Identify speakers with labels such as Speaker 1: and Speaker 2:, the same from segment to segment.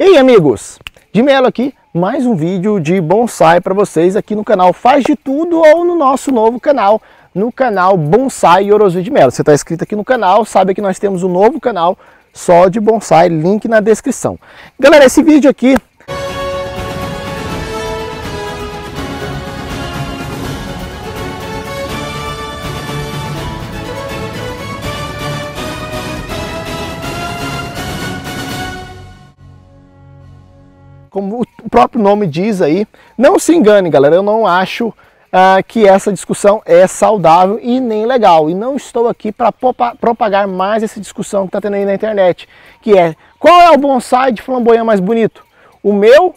Speaker 1: Ei amigos, de Melo aqui, mais um vídeo de bonsai para vocês aqui no canal Faz de Tudo ou no nosso novo canal, no canal Bonsai Yorozu de Melo. Você está inscrito aqui no canal, sabe que nós temos um novo canal só de bonsai, link na descrição. Galera, esse vídeo aqui como o próprio nome diz aí. Não se engane, galera, eu não acho ah, que essa discussão é saudável e nem legal. E não estou aqui para propagar mais essa discussão que está tendo aí na internet, que é qual é o bonsai de flamboyant mais bonito, o meu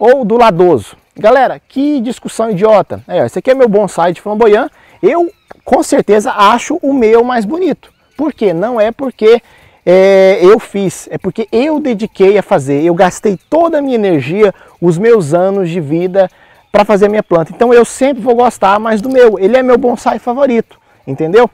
Speaker 1: ou do ladoso? Galera, que discussão idiota. É, esse aqui é meu bonsai de flamboyant, eu com certeza acho o meu mais bonito. Por quê? Não é porque é, eu fiz, é porque eu dediquei a fazer, eu gastei toda a minha energia, os meus anos de vida para fazer a minha planta. Então eu sempre vou gostar mais do meu, ele é meu bonsai favorito, entendeu?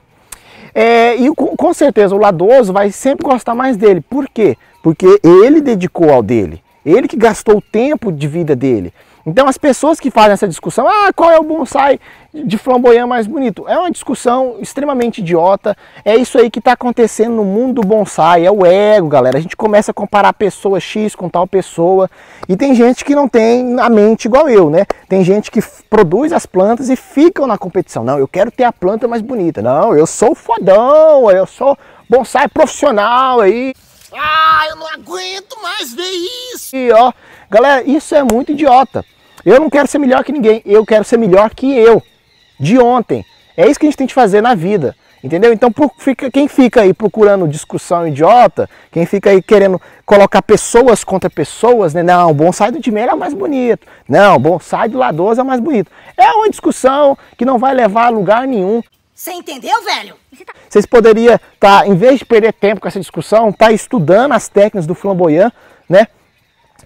Speaker 1: É, e com certeza o Ladoso vai sempre gostar mais dele. Por quê? Porque ele dedicou ao dele. Ele que gastou o tempo de vida dele. Então as pessoas que fazem essa discussão, ah, qual é o bonsai de flamboyant mais bonito? É uma discussão extremamente idiota, é isso aí que está acontecendo no mundo do bonsai, é o ego, galera. A gente começa a comparar pessoa X com tal pessoa, e tem gente que não tem a mente igual eu, né? Tem gente que produz as plantas e ficam na competição. Não, eu quero ter a planta mais bonita. Não, eu sou fodão, eu sou bonsai profissional aí.
Speaker 2: Ah, eu não aguento mais ver isso. E ó,
Speaker 1: galera, isso é muito idiota. Eu não quero ser melhor que ninguém, eu quero ser melhor que eu, de ontem. É isso que a gente tem que fazer na vida, entendeu? Então por, fica, quem fica aí procurando discussão idiota, quem fica aí querendo colocar pessoas contra pessoas, né? Não, o bonsai do Timeira é mais bonito, não, o bonsai do Ladoso é mais bonito. É uma discussão que não vai levar a lugar nenhum.
Speaker 2: Você entendeu, velho?
Speaker 1: Tá- Vocês poderiam estar, tá, em vez de perder tempo com essa discussão, estar tá estudando as técnicas do flamboyant, né?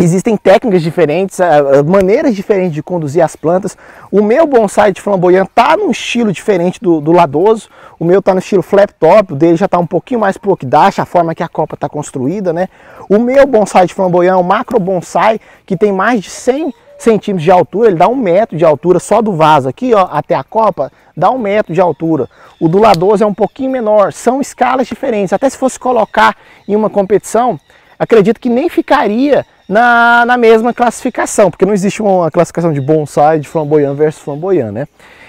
Speaker 1: Existem técnicas diferentes, eh, eh, maneiras diferentes de conduzir as plantas. O meu bonsai de flamboyant tá num estilo diferente do, do ladoso. O meu tá no estilo flap top, o dele já tá um pouquinho mais pro Okidash, a forma que a copa tá construída, né? O meu bonsai de flamboyant é um macro bonsai que tem mais de 100 centímetros de altura, ele dá um metro de altura só do vaso aqui, ó, até a copa, dá um metro de altura. O do Ladoso é um pouquinho menor, são escalas diferentes. Até se fosse colocar em uma competição, acredito que nem ficaria na, na mesma classificação, porque não existe uma classificação de bonsai, de flamboyant versus flamboyant, né?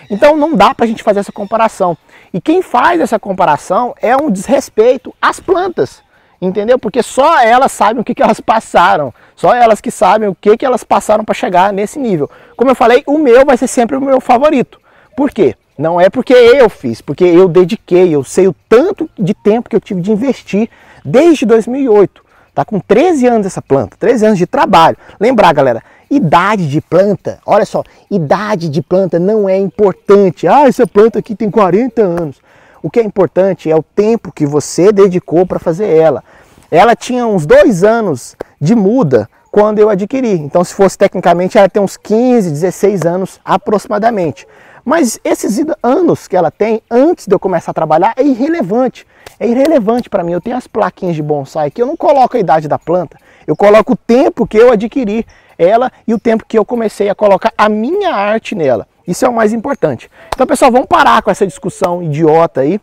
Speaker 1: Então não dá para a gente fazer essa comparação. E quem faz essa comparação é um desrespeito às plantas entendeu? Porque só elas sabem o que, que elas passaram, só elas que sabem o que, que elas passaram para chegar nesse nível. Como eu falei, o meu vai ser sempre o meu favorito. Por quê? Não é porque eu fiz, porque eu dediquei, eu sei o tanto de tempo que eu tive de investir desde 2008. Tá com 13 anos essa planta, 13 anos de trabalho. Lembrar, galera, idade de planta, olha só, idade de planta não é importante. Ah, essa planta aqui tem 40 anos. O que é importante é o tempo que você dedicou para fazer ela. Ela tinha uns dois anos de muda quando eu adquiri. Então, se fosse tecnicamente, ela tem uns 15, 16 anos aproximadamente. Mas esses anos que ela tem antes de eu começar a trabalhar é irrelevante. É irrelevante para mim. Eu tenho as plaquinhas de bonsai que eu não coloco a idade da planta, eu coloco o tempo que eu adquiri ela e o tempo que eu comecei a colocar a minha arte nela. Isso é o mais importante. Então, pessoal, vamos parar com essa discussão idiota aí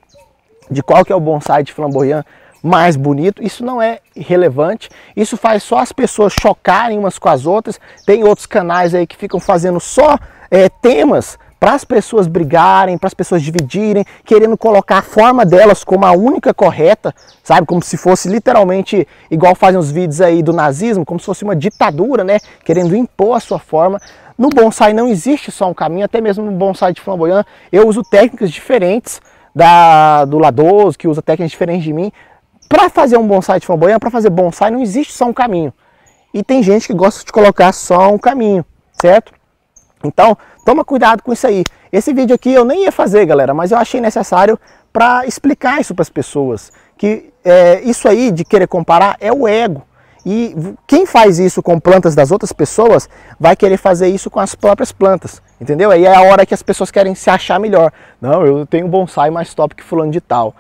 Speaker 1: de qual que é o bonsai de flamboyant, mais bonito. Isso não é relevante, Isso faz só as pessoas chocarem umas com as outras. Tem outros canais aí que ficam fazendo só é, temas para as pessoas brigarem, para as pessoas dividirem, querendo colocar a forma delas como a única correta, sabe? Como se fosse literalmente igual fazem os vídeos aí do nazismo, como se fosse uma ditadura, né? Querendo impor a sua forma. No bonsai não existe só um caminho, até mesmo no bonsai de flamboyant, eu uso técnicas diferentes da, do Ladoso, que usa técnicas diferentes de mim, para fazer um bonsai de flamboyant, para fazer bonsai, não existe só um caminho. E tem gente que gosta de colocar só um caminho, certo? Então, toma cuidado com isso aí. Esse vídeo aqui eu nem ia fazer, galera, mas eu achei necessário para explicar isso para as pessoas. Que é, isso aí de querer comparar é o ego. E quem faz isso com plantas das outras pessoas vai querer fazer isso com as próprias plantas, entendeu? Aí é a hora que as pessoas querem se achar melhor. Não, eu tenho um bonsai mais top que fulano de tal.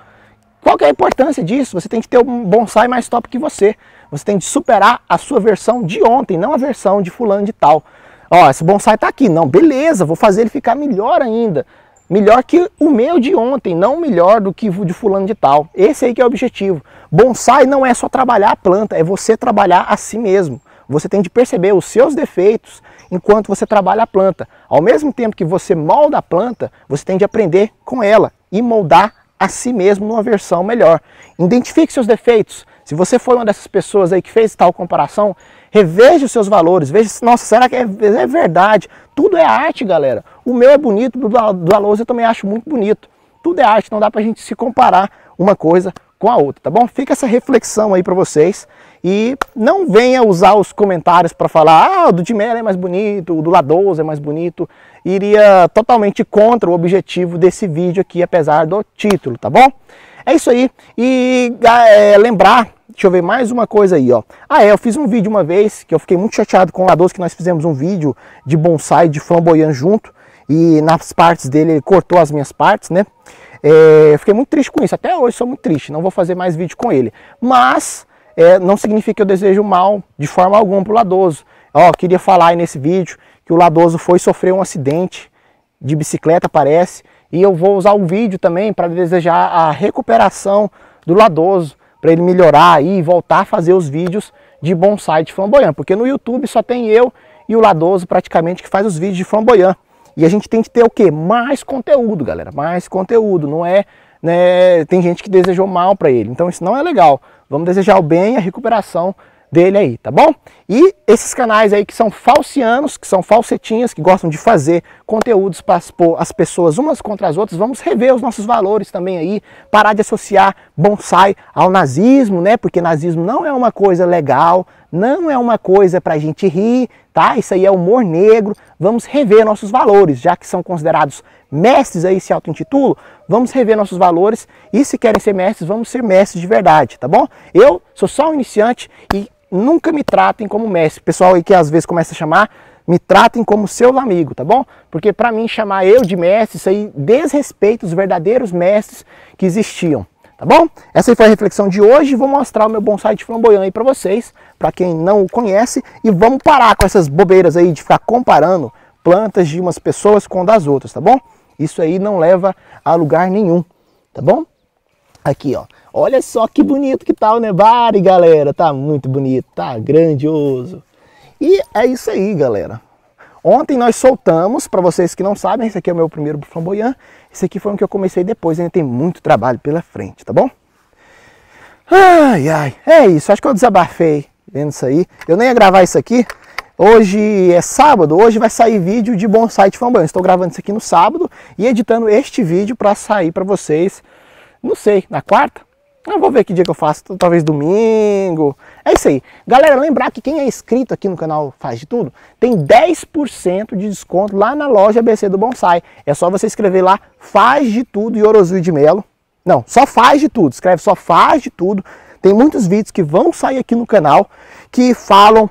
Speaker 1: Qual que é a importância disso? Você tem que ter um bonsai mais top que você. Você tem que superar a sua versão de ontem, não a versão de fulano de tal. Ó, esse bonsai tá aqui. Não, beleza, vou fazer ele ficar melhor ainda. Melhor que o meu de ontem, não melhor do que o de fulano de tal. Esse aí que é o objetivo. Bonsai não é só trabalhar a planta, é você trabalhar a si mesmo. Você tem de perceber os seus defeitos enquanto você trabalha a planta. Ao mesmo tempo que você molda a planta, você tem de aprender com ela e moldar a si mesmo numa versão melhor. Identifique seus defeitos. Se você foi uma dessas pessoas aí que fez tal comparação, reveja os seus valores, veja se, nossa, será que é, é, verdade? Tudo é arte, galera. O meu é bonito, do, do Alonso eu também acho muito bonito. Tudo é arte, não dá pra gente se comparar uma coisa com a outra, tá bom? Fica essa reflexão aí para vocês e não venha usar os comentários para falar ah, o do é mais bonito, o do Ladoso é mais bonito. Iria totalmente contra o objetivo desse vídeo aqui, apesar do título, tá bom? É isso aí. E é, lembrar, deixa eu ver mais uma coisa aí, ó. Ah, é, eu fiz um vídeo uma vez que eu fiquei muito chateado com o Ladoso, que nós fizemos um vídeo de bonsai de flamboyant junto e nas partes dele ele cortou as minhas partes, né? É, fiquei muito triste com isso, até hoje sou muito triste, não vou fazer mais vídeo com ele. Mas é, não significa que eu desejo mal de forma alguma o Ladoso. Ó, queria falar aí nesse vídeo que o Ladoso foi sofrer um acidente de bicicleta, parece, e eu vou usar o vídeo também para desejar a recuperação do Ladoso, para ele melhorar aí e voltar a fazer os vídeos de bonsai de flamboyant, porque no YouTube só tem eu e o Ladoso praticamente que faz os vídeos de flamboyant. E a gente tem que ter o que? Mais conteúdo, galera. Mais conteúdo. Não é, né? Tem gente que desejou mal para ele. Então isso não é legal. Vamos desejar o bem e a recuperação dele aí, tá bom? E esses canais aí que são falcianos, que são falsetinhas, que gostam de fazer conteúdos para expor as pessoas umas contra as outras, vamos rever os nossos valores também aí, parar de associar bonsai ao nazismo, né? Porque nazismo não é uma coisa legal, não é uma coisa para a gente rir, tá? Isso aí é humor negro. Vamos rever nossos valores, já que são considerados mestres aí, se auto-intitulo, vamos rever nossos valores e se querem ser mestres, vamos ser mestres de verdade, tá bom? Eu sou só um iniciante e nunca me tratem como mestre. Pessoal aí que às vezes começa a chamar, me tratem como seus amigos, tá bom? Porque para mim chamar eu de mestre, isso aí desrespeita os verdadeiros mestres que existiam. Tá bom? Essa foi a reflexão de hoje. Vou mostrar o meu bonsai de flamboyant aí para vocês, para quem não o conhece. E vamos parar com essas bobeiras aí de ficar comparando plantas de umas pessoas com das outras, tá bom? Isso aí não leva a lugar nenhum, tá bom? Aqui, ó. Olha só que bonito que tá o Nebari, galera. Tá muito bonito, tá grandioso. E é isso aí, galera. Ontem nós soltamos, para vocês que não sabem, esse aqui é o meu primeiro flamboyant. Esse aqui foi um que eu comecei depois, ainda tem muito trabalho pela frente, tá bom? Ai, ai, é isso, acho que eu desabafei vendo isso aí. Eu nem ia gravar isso aqui. Hoje é sábado, hoje vai sair vídeo de bonsai de flamboyant. Estou gravando isso aqui no sábado e editando este vídeo para sair para vocês, não sei, na quarta? Eu vou ver que dia que eu faço, talvez domingo. É isso aí. Galera, lembrar que quem é inscrito aqui no canal Faz de Tudo tem 10% de desconto lá na loja BC do Bonsai. É só você escrever lá Faz de Tudo e Orozui de Melo. Não, só faz de tudo. Escreve só faz de tudo. Tem muitos vídeos que vão sair aqui no canal que falam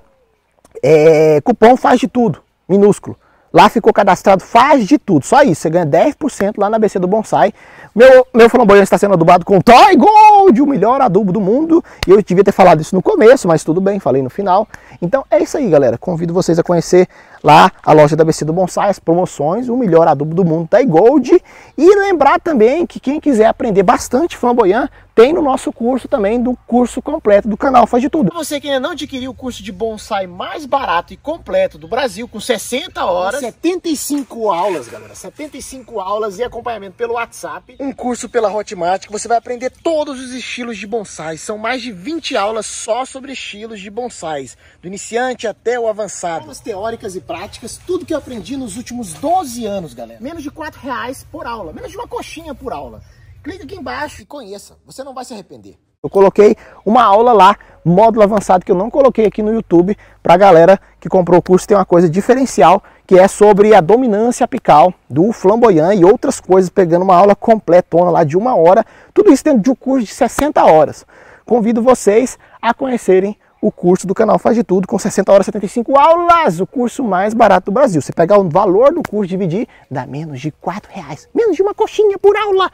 Speaker 1: é, cupom faz de tudo, minúsculo. Lá ficou cadastrado, faz de tudo, só isso. Você ganha 10% lá na BC do Bonsai. Meu, meu flamboyante está sendo adubado com Toy Gold, o melhor adubo do mundo. E eu devia ter falado isso no começo, mas tudo bem, falei no final. Então é isso aí, galera. Convido vocês a conhecer lá a loja da BC do Bonsai, as promoções, o melhor adubo do mundo da tá Gold. E lembrar também que quem quiser aprender bastante flamboyant, tem no nosso curso também, do curso completo do canal Faz de Tudo. Você que ainda não adquiriu o curso de bonsai mais barato e completo do Brasil, com 60 horas, 75 aulas, galera, 75 aulas e acompanhamento pelo WhatsApp, um curso pela Hotmart que você vai aprender todos os estilos de bonsai. São mais de 20 aulas só sobre estilos de bonsais, do iniciante até o avançado. Aulas teóricas e práticas, tudo que eu aprendi nos últimos 12 anos, galera. Menos de 4 reais por aula, menos de uma coxinha por aula. Clica aqui embaixo e conheça, você não vai se arrepender. Eu coloquei uma aula lá, módulo avançado, que eu não coloquei aqui no YouTube, para a galera que comprou o curso tem uma coisa diferencial, que é sobre a dominância apical do flamboyant e outras coisas, pegando uma aula completona lá de uma hora, tudo isso dentro de um curso de 60 horas. Convido vocês a conhecerem o curso do canal Faz de Tudo, com 60 horas 75 aulas, o curso mais barato do Brasil. Você pegar o valor do curso dividir, dá menos de 4 reais. Menos de uma coxinha por aula.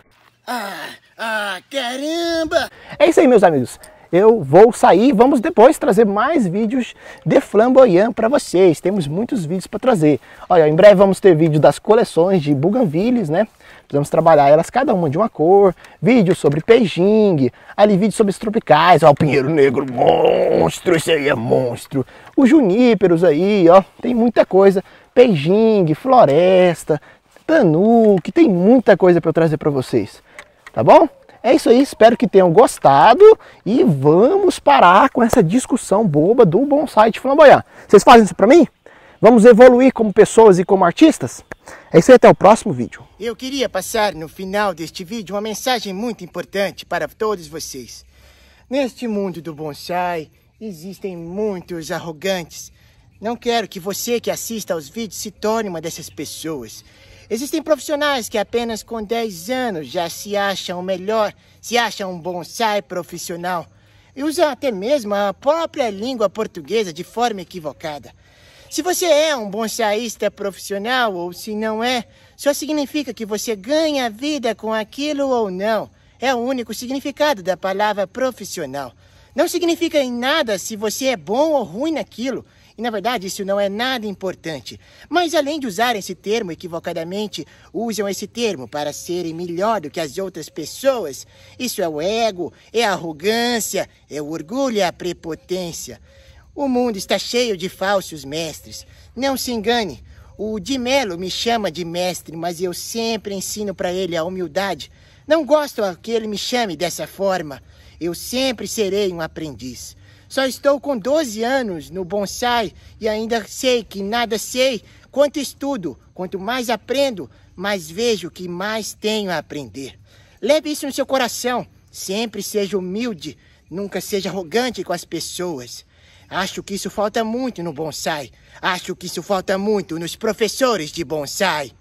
Speaker 1: Ah, ah, caramba! É isso aí, meus amigos eu vou sair vamos depois trazer mais vídeos de flamboyant para vocês. Temos muitos vídeos para trazer. Olha, em breve vamos ter vídeo das coleções de buganvilles, né? Precisamos trabalhar elas cada uma de uma cor. Vídeo sobre Beijing, ali vídeo sobre os tropicais, ó, o pinheiro negro, monstro, esse aí é monstro. Os juníperos aí, ó, tem muita coisa. Beijing, floresta, tanuque, tem muita coisa para eu trazer para vocês. Tá bom? É isso aí, espero que tenham gostado e vamos parar com essa discussão boba do bonsai de flamboyant. Vocês fazem isso para mim? Vamos evoluir como pessoas e como artistas? É isso aí, até o próximo vídeo.
Speaker 2: Eu queria passar no final deste vídeo uma mensagem muito importante para todos vocês. Neste mundo do bonsai, existem muitos arrogantes. Não quero que você que assista aos vídeos se torne uma dessas pessoas. Existem profissionais que apenas com 10 anos já se acham melhor, se acham um bonsai profissional e usam até mesmo a própria língua portuguesa de forma equivocada. Se você é um bonsaísta profissional ou se não é, só significa que você ganha a vida com aquilo ou não. É o único significado da palavra profissional. Não significa em nada se você é bom ou ruim naquilo. E na verdade, isso não é nada importante. Mas além de usarem esse termo equivocadamente, usam esse termo para serem melhor do que as outras pessoas. Isso é o ego, é a arrogância, é o orgulho, é a prepotência. O mundo está cheio de falsos mestres. Não se engane. O Di Mello me chama de mestre, mas eu sempre ensino para ele a humildade. Não gosto que ele me chame dessa forma. Eu sempre serei um aprendiz. Só estou com 12 anos no bonsai e ainda sei que nada sei. Quanto estudo, quanto mais aprendo, mais vejo que mais tenho a aprender. Leve isso no seu coração. Sempre seja humilde, nunca seja arrogante com as pessoas. Acho que isso falta muito no bonsai. Acho que isso falta muito nos professores de bonsai.